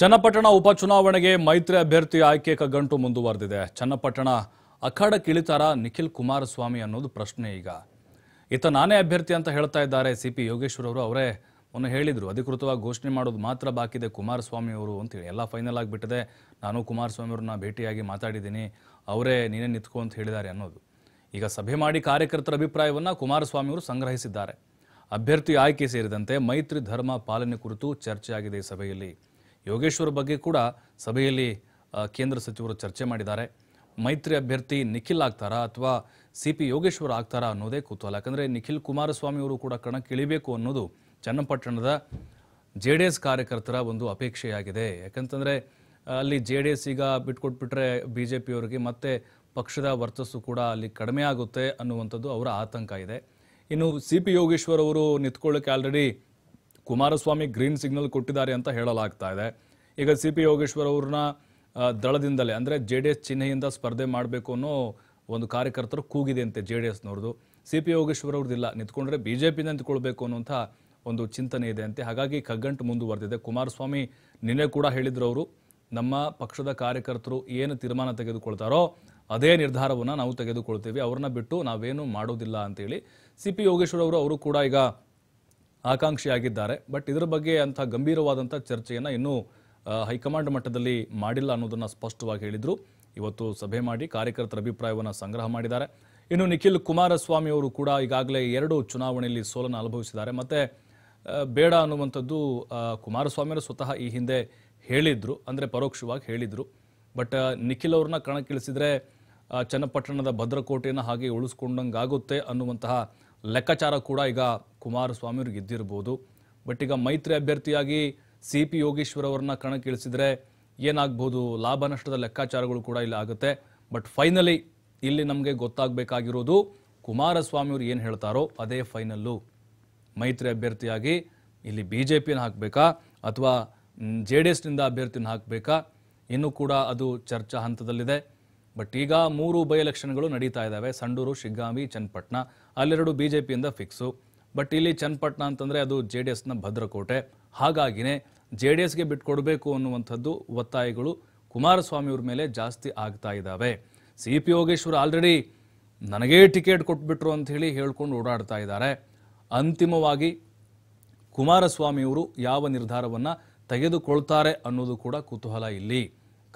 ಚನ್ನಪಟ್ಟಣ ಉಪಚುನಾವಣೆಗೆ ಮೈತ್ರಿ ಅಭ್ಯರ್ಥಿ ಆಯ್ಕೆ ಕಗ್ಗಂಟು ಮುಂದುವರೆದಿದೆ ಚನ್ನಪಟ್ಟಣ ಕಿಳಿತಾರ ನಿಖಿಲ್ ಕುಮಾರಸ್ವಾಮಿ ಅನ್ನೋದು ಪ್ರಶ್ನೆ ಈಗ ಈತ ನಾನೇ ಅಭ್ಯರ್ಥಿ ಅಂತ ಹೇಳ್ತಾ ಇದ್ದಾರೆ ಸಿ ಪಿ ಯೋಗೇಶ್ವರ ಅವರು ಅವರೇ ಮೊನ್ನೆ ಹೇಳಿದರು ಅಧಿಕೃತವಾಗಿ ಘೋಷಣೆ ಮಾಡೋದು ಮಾತ್ರ ಬಾಕಿದೆ ಇದೆ ಕುಮಾರಸ್ವಾಮಿ ಅವರು ಅಂತೇಳಿ ಎಲ್ಲ ಫೈನಲ್ ಆಗಿಬಿಟ್ಟಿದೆ ನಾನು ಕುಮಾರಸ್ವಾಮಿ ಅವ್ರನ್ನ ಭೇಟಿಯಾಗಿ ಮಾತಾಡಿದ್ದೀನಿ ಅವರೇ ನೀನೇ ನಿಂತ್ಕೋ ಅಂತ ಹೇಳಿದ್ದಾರೆ ಅನ್ನೋದು ಈಗ ಸಭೆ ಮಾಡಿ ಕಾರ್ಯಕರ್ತರ ಅಭಿಪ್ರಾಯವನ್ನು ಕುಮಾರಸ್ವಾಮಿ ಅವರು ಸಂಗ್ರಹಿಸಿದ್ದಾರೆ ಅಭ್ಯರ್ಥಿ ಆಯ್ಕೆ ಸೇರಿದಂತೆ ಮೈತ್ರಿ ಧರ್ಮ ಪಾಲನೆ ಕುರಿತು ಚರ್ಚೆಯಾಗಿದೆ ಈ ಸಭೆಯಲ್ಲಿ ಯೋಗೇಶ್ವರ್ ಬಗ್ಗೆ ಕೂಡ ಸಭೆಯಲ್ಲಿ ಕೇಂದ್ರ ಸಚಿವರು ಚರ್ಚೆ ಮಾಡಿದ್ದಾರೆ ಮೈತ್ರಿ ಅಭ್ಯರ್ಥಿ ನಿಖಿಲ್ ಆಗ್ತಾರಾ ಅಥವಾ ಸಿ ಪಿ ಯೋಗೇಶ್ವರ್ ಆಗ್ತಾರಾ ಅನ್ನೋದೇ ಕುತೂಹಲ ಯಾಕಂದರೆ ನಿಖಿಲ್ ಕುಮಾರಸ್ವಾಮಿ ಅವರು ಕೂಡ ಕಣಕ್ಕೆ ಇಳಿಬೇಕು ಅನ್ನೋದು ಚನ್ನಪಟ್ಟಣದ ಜೆ ಡಿ ಎಸ್ ಕಾರ್ಯಕರ್ತರ ಒಂದು ಅಪೇಕ್ಷೆಯಾಗಿದೆ ಯಾಕಂತಂದರೆ ಅಲ್ಲಿ ಜೆ ಡಿ ಎಸ್ ಈಗ ಬಿಟ್ಕೊಟ್ಬಿಟ್ರೆ ಬಿ ಜೆ ಪಿಯವರಿಗೆ ಮತ್ತೆ ಪಕ್ಷದ ವರ್ಚಸ್ಸು ಕೂಡ ಅಲ್ಲಿ ಕಡಿಮೆ ಆಗುತ್ತೆ ಅನ್ನುವಂಥದ್ದು ಅವರ ಆತಂಕ ಇದೆ ಇನ್ನು ಸಿ ಪಿ ಯೋಗೇಶ್ವರ್ ಅವರು ನಿಂತ್ಕೊಳ್ಳೋಕ್ಕೆ ಆಲ್ರೆಡಿ ಕುಮಾರಸ್ವಾಮಿ ಗ್ರೀನ್ ಸಿಗ್ನಲ್ ಕೊಟ್ಟಿದ್ದಾರೆ ಅಂತ ಹೇಳಲಾಗ್ತಾ ಇದೆ ಈಗ ಸಿ ಪಿ ಯೋಗೇಶ್ವರ್ ಅವ್ರನ್ನ ದಳದಿಂದಲೇ ಅಂದರೆ ಜೆ ಡಿ ಎಸ್ ಚಿಹ್ನೆಯಿಂದ ಸ್ಪರ್ಧೆ ಮಾಡಬೇಕು ಅನ್ನೋ ಒಂದು ಕಾರ್ಯಕರ್ತರು ಕೂಗಿದೆ ಅಂತೆ ಜೆ ಡಿ ಎಸ್ನವ್ರದ್ದು ಸಿ ಪಿ ಯೋಗೇಶ್ವರ್ ಅವ್ರದ್ದಿಲ್ಲ ನಿಂತ್ಕೊಂಡ್ರೆ ಬಿ ಜೆ ಪಿ ನಿಂತ್ಕೊಳ್ಬೇಕು ಅನ್ನುವಂಥ ಒಂದು ಚಿಂತನೆ ಇದೆ ಅಂತೆ ಹಾಗಾಗಿ ಕಗ್ಗಂಟು ಮುಂದುವರೆದಿದೆ ಕುಮಾರಸ್ವಾಮಿ ನಿನ್ನೆ ಕೂಡ ಹೇಳಿದ್ರು ಅವರು ನಮ್ಮ ಪಕ್ಷದ ಕಾರ್ಯಕರ್ತರು ಏನು ತೀರ್ಮಾನ ತೆಗೆದುಕೊಳ್ತಾರೋ ಅದೇ ನಿರ್ಧಾರವನ್ನು ನಾವು ತೆಗೆದುಕೊಳ್ತೀವಿ ಅವ್ರನ್ನ ಬಿಟ್ಟು ನಾವೇನು ಮಾಡೋದಿಲ್ಲ ಅಂತೇಳಿ ಸಿ ಪಿ ಯೋಗೇಶ್ವರ್ ಅವರು ಅವರು ಕೂಡ ಈಗ ಆಕಾಂಕ್ಷಿಯಾಗಿದ್ದಾರೆ ಬಟ್ ಇದರ ಬಗ್ಗೆ ಅಂಥ ಗಂಭೀರವಾದಂಥ ಚರ್ಚೆಯನ್ನು ಇನ್ನೂ ಹೈಕಮಾಂಡ್ ಮಟ್ಟದಲ್ಲಿ ಮಾಡಿಲ್ಲ ಅನ್ನೋದನ್ನು ಸ್ಪಷ್ಟವಾಗಿ ಹೇಳಿದರು ಇವತ್ತು ಸಭೆ ಮಾಡಿ ಕಾರ್ಯಕರ್ತರ ಅಭಿಪ್ರಾಯವನ್ನು ಸಂಗ್ರಹ ಮಾಡಿದ್ದಾರೆ ಇನ್ನು ನಿಖಿಲ್ ಕುಮಾರಸ್ವಾಮಿ ಅವರು ಕೂಡ ಈಗಾಗಲೇ ಎರಡು ಚುನಾವಣೆಯಲ್ಲಿ ಸೋಲನ್ನು ಅನುಭವಿಸಿದ್ದಾರೆ ಮತ್ತು ಬೇಡ ಅನ್ನುವಂಥದ್ದು ಕುಮಾರಸ್ವಾಮಿಯವರು ಸ್ವತಃ ಈ ಹಿಂದೆ ಹೇಳಿದರು ಅಂದರೆ ಪರೋಕ್ಷವಾಗಿ ಹೇಳಿದರು ಬಟ್ ನಿಖಿಲ್ ಅವ್ರನ್ನ ಕಣಕ್ಕಿಳಿಸಿದರೆ ಚನ್ನಪಟ್ಟಣದ ಭದ್ರಕೋಟೆಯನ್ನು ಹಾಗೆ ಉಳಿಸ್ಕೊಂಡಂಗಾಗುತ್ತೆ ಅನ್ನುವಂತಹ ಲೆಕ್ಕಾಚಾರ ಕೂಡ ಈಗ ಕುಮಾರಸ್ವಾಮಿಯವ್ರಿಗೆ ಇದ್ದಿರ್ಬೋದು ಬಟ್ ಈಗ ಮೈತ್ರಿ ಅಭ್ಯರ್ಥಿಯಾಗಿ ಸಿ ಪಿ ಯೋಗೇಶ್ವರ್ ಅವರನ್ನ ಕಣಕ್ಕಿಳಿಸಿದ್ರೆ ಏನಾಗ್ಬೋದು ಲಾಭ ನಷ್ಟದ ಲೆಕ್ಕಾಚಾರಗಳು ಕೂಡ ಇಲ್ಲಿ ಆಗುತ್ತೆ ಬಟ್ ಫೈನಲಿ ಇಲ್ಲಿ ನಮಗೆ ಗೊತ್ತಾಗಬೇಕಾಗಿರೋದು ಕುಮಾರಸ್ವಾಮಿ ಅವರು ಏನು ಹೇಳ್ತಾರೋ ಅದೇ ಫೈನಲ್ಲು ಮೈತ್ರಿ ಅಭ್ಯರ್ಥಿಯಾಗಿ ಇಲ್ಲಿ ಬಿ ಜೆ ಪಿನ ಹಾಕಬೇಕಾ ಅಥವಾ ಜೆ ಡಿ ಎಸ್ನಿಂದ ಅಭ್ಯರ್ಥಿನ ಹಾಕಬೇಕಾ ಇನ್ನೂ ಕೂಡ ಅದು ಚರ್ಚಾ ಹಂತದಲ್ಲಿದೆ ಬಟ್ ಈಗ ಮೂರು ಬೈ ಎಲೆಕ್ಷನ್ಗಳು ನಡೀತಾ ಇದ್ದಾವೆ ಸಂಡೂರು ಶಿಗ್ಗಾಮಿ ಚನ್ನಪಟ್ಟಣ ಅಲ್ಲೆರಡು ಬಿ ಜೆ ಪಿಯಿಂದ ಫಿಕ್ಸು ಬಟ್ ಇಲ್ಲಿ ಚನ್ನಪಟ್ಟಣ ಅಂತಂದರೆ ಅದು ಜೆ ಡಿ ಎಸ್ನ ಭದ್ರಕೋಟೆ ಹಾಗಾಗಿಯೇ ಜೆ ಡಿ ಎಸ್ಗೆ ಕೊಡಬೇಕು ಅನ್ನುವಂಥದ್ದು ಒತ್ತಾಯಗಳು ಕುಮಾರಸ್ವಾಮಿ ಮೇಲೆ ಜಾಸ್ತಿ ಆಗ್ತಾ ಇದ್ದಾವೆ ಸಿ ಪಿ ಯೋಗೇಶ್ವರ್ ಆಲ್ರೆಡಿ ನನಗೇ ಟಿಕೆಟ್ ಕೊಟ್ಬಿಟ್ರು ಅಂತ ಹೇಳಿ ಹೇಳ್ಕೊಂಡು ಓಡಾಡ್ತಾ ಇದ್ದಾರೆ ಅಂತಿಮವಾಗಿ ಕುಮಾರಸ್ವಾಮಿಯವರು ಯಾವ ನಿರ್ಧಾರವನ್ನು ತೆಗೆದುಕೊಳ್ತಾರೆ ಅನ್ನೋದು ಕೂಡ ಕುತೂಹಲ ಇಲ್ಲಿ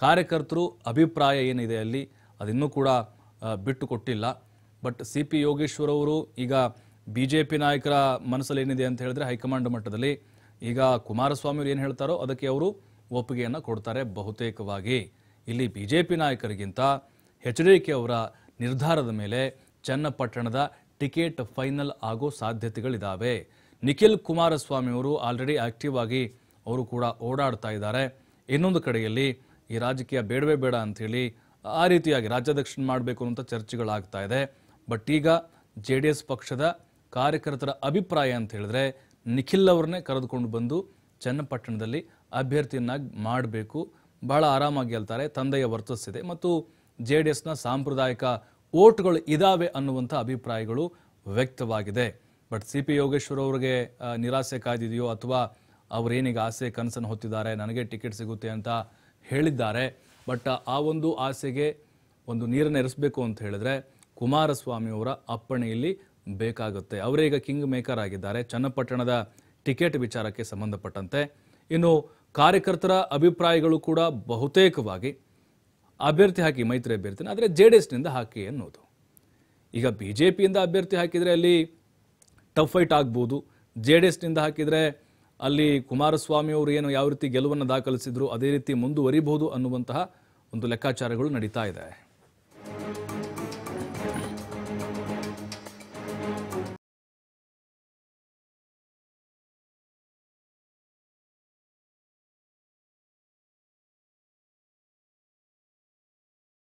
ಕಾರ್ಯಕರ್ತರು ಅಭಿಪ್ರಾಯ ಏನಿದೆ ಅಲ್ಲಿ ಅದಿನ್ನೂ ಕೂಡ ಬಿಟ್ಟು ಕೊಟ್ಟಿಲ್ಲ ಬಟ್ ಸಿ ಪಿ ಯೋಗೇಶ್ವರವರು ಈಗ ಬಿ ಜೆ ಪಿ ನಾಯಕರ ಮನಸ್ಸಲ್ಲಿ ಏನಿದೆ ಅಂತ ಹೇಳಿದ್ರೆ ಹೈಕಮಾಂಡ್ ಮಟ್ಟದಲ್ಲಿ ಈಗ ಕುಮಾರಸ್ವಾಮಿ ಅವರು ಏನು ಹೇಳ್ತಾರೋ ಅದಕ್ಕೆ ಅವರು ಒಪ್ಪಿಗೆಯನ್ನು ಕೊಡ್ತಾರೆ ಬಹುತೇಕವಾಗಿ ಇಲ್ಲಿ ಬಿ ಜೆ ಪಿ ನಾಯಕರಿಗಿಂತ ಎಚ್ ಡಿ ಕೆ ಅವರ ನಿರ್ಧಾರದ ಮೇಲೆ ಚನ್ನಪಟ್ಟಣದ ಟಿಕೆಟ್ ಫೈನಲ್ ಆಗೋ ಸಾಧ್ಯತೆಗಳಿದ್ದಾವೆ ನಿಖಿಲ್ ಕುಮಾರಸ್ವಾಮಿ ಅವರು ಆಲ್ರೆಡಿ ಆಕ್ಟಿವ್ ಆಗಿ ಅವರು ಕೂಡ ಓಡಾಡ್ತಾ ಇದ್ದಾರೆ ಇನ್ನೊಂದು ಕಡೆಯಲ್ಲಿ ಈ ರಾಜಕೀಯ ಬೇಡವೇ ಬೇಡ ಅಂಥೇಳಿ ಆ ರೀತಿಯಾಗಿ ರಾಜ್ಯಾಧ್ಯಕ್ಷ ಮಾಡಬೇಕು ಅಂತ ಚರ್ಚೆಗಳಾಗ್ತಾ ಇದೆ ಬಟ್ ಈಗ ಜೆ ಡಿ ಎಸ್ ಪಕ್ಷದ ಕಾರ್ಯಕರ್ತರ ಅಭಿಪ್ರಾಯ ಅಂತ ಹೇಳಿದ್ರೆ ನಿಖಿಲ್ ಅವ್ರನ್ನೇ ಕರೆದುಕೊಂಡು ಬಂದು ಚನ್ನಪಟ್ಟಣದಲ್ಲಿ ಅಭ್ಯರ್ಥಿಯನ್ನಾಗಿ ಮಾಡಬೇಕು ಬಹಳ ಆರಾಮಾಗಿ ಹೇಳ್ತಾರೆ ತಂದೆಯ ವರ್ತಿಸ್ತಿದೆ ಮತ್ತು ಜೆ ಡಿ ಎಸ್ನ ಸಾಂಪ್ರದಾಯಿಕ ಓಟ್ಗಳು ಇದ್ದಾವೆ ಅನ್ನುವಂಥ ಅಭಿಪ್ರಾಯಗಳು ವ್ಯಕ್ತವಾಗಿದೆ ಬಟ್ ಸಿ ಪಿ ಯೋಗೇಶ್ವರ್ ಅವರಿಗೆ ನಿರಾಸೆ ಕಾದಿದೆಯೋ ಅಥವಾ ಅವರೇನಿಗೆ ಆಸೆ ಕನಸನ್ನು ಹೊತ್ತಿದ್ದಾರೆ ನನಗೆ ಟಿಕೆಟ್ ಸಿಗುತ್ತೆ ಅಂತ ಹೇಳಿದ್ದಾರೆ ಬಟ್ ಆ ಒಂದು ಆಸೆಗೆ ಒಂದು ನೀರನ್ನು ಎರಿಸಬೇಕು ಅಂತ ಹೇಳಿದ್ರೆ ಕುಮಾರಸ್ವಾಮಿಯವರ ಅಪ್ಪಣೆಯಲ್ಲಿ ಬೇಕಾಗುತ್ತೆ ಅವರೇ ಈಗ ಕಿಂಗ್ ಮೇಕರ್ ಆಗಿದ್ದಾರೆ ಚನ್ನಪಟ್ಟಣದ ಟಿಕೆಟ್ ವಿಚಾರಕ್ಕೆ ಸಂಬಂಧಪಟ್ಟಂತೆ ಇನ್ನು ಕಾರ್ಯಕರ್ತರ ಅಭಿಪ್ರಾಯಗಳು ಕೂಡ ಬಹುತೇಕವಾಗಿ ಅಭ್ಯರ್ಥಿ ಹಾಕಿ ಮೈತ್ರಿ ಅಭ್ಯರ್ಥಿನ ಆದರೆ ಜೆ ಡಿ ಎಸ್ನಿಂದ ಹಾಕಿ ಅನ್ನೋದು ಈಗ ಬಿ ಜೆ ಪಿಯಿಂದ ಅಭ್ಯರ್ಥಿ ಹಾಕಿದರೆ ಅಲ್ಲಿ ಟಫ್ ಫೈಟ್ ಆಗ್ಬೋದು ಜೆ ಡಿ ಎಸ್ನಿಂದ ಹಾಕಿದರೆ ಅಲ್ಲಿ ಕುಮಾರಸ್ವಾಮಿ ಅವರು ಏನು ಯಾವ ರೀತಿ ಗೆಲುವನ್ನು ದಾಖಲಿಸಿದ್ರು ಅದೇ ರೀತಿ ಮುಂದುವರಿಬಹುದು ಅನ್ನುವಂತಹ ಒಂದು ಲೆಕ್ಕಾಚಾರಗಳು ನಡೀತಾ ಇದೆ